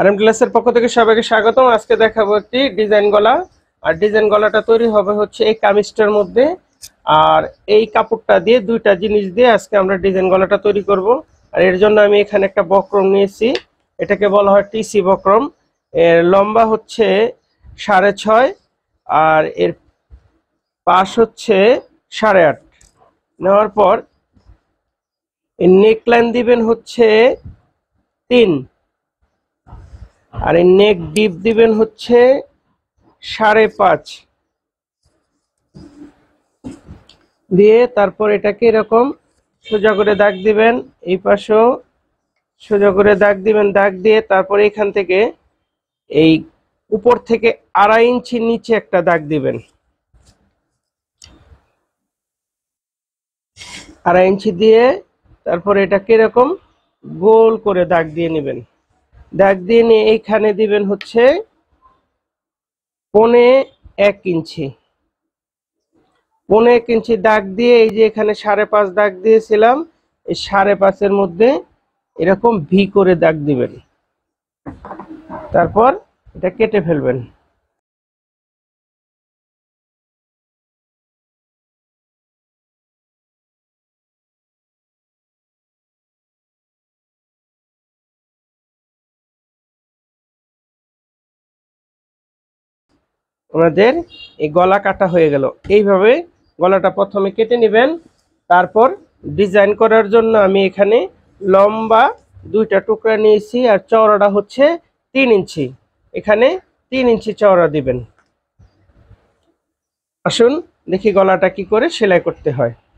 আর M পক্ষ থেকে সবাইকে স্বাগতম আজকে দেখাবো একটি ডিজাইন গলা আর ডিজাইন গলাটা তৈরি হবে হচ্ছে এই কামিজটার মধ্যে আর এই কাপড়টা দিয়ে দুইটা জিনিস দিয়ে আজকে আমরা ডিজাইন গলাটা তৈরি করব আর এর জন্য আমি এখানে একটা বক্রম নিয়েছি এটাকে বলা হয় টিসি বক্রম এর লম্বা হচ্ছে সাড়ে ছয় আর এর পাশ হচ্ছে সাড়ে আট নেওয়ার পর নেকলাইন দিবেন হচ্ছে তিন আর এই নেক ডিপ দিবেন হচ্ছে সাড়ে পাঁচ দিয়ে তারপর এটাকে এরকম সোজা করে দাগ দিবেন এই পাশেও সোজা করে দাগ দিবেন দাগ দিয়ে তারপর এখান থেকে এই উপর থেকে আড়াই ইঞ্চি নিচে একটা দাগ দিবেন আড়াই ইঞ্চি দিয়ে তারপর এটাকে এরকম গোল করে দাগ দিয়ে নেবেন দাগ দিয়ে নিয়ে এইখানে দিবেন হচ্ছে পনে এক ইঞ্চি পনে এক ইঞ্চি দাগ দিয়ে এই যে এখানে সাড়ে পাঁচ দাগ দিয়েছিলাম এই সাড়ে পাঁচের মধ্যে এরকম ভি করে দাগ দিবেন তারপর এটা কেটে ফেলবেন ওনাদের এই গলা কাটা হয়ে গেল এইভাবে গলাটা প্রথমে কেটে নেবেন তারপর ডিজাইন করার জন্য আমি এখানে লম্বা দুইটা টুকরা নিয়েছি আর চওড়াটা হচ্ছে তিন ইঞ্চি এখানে তিন ইঞ্চি চওড়া দিবেন আসুন দেখি গলাটা কি করে সেলাই করতে হয়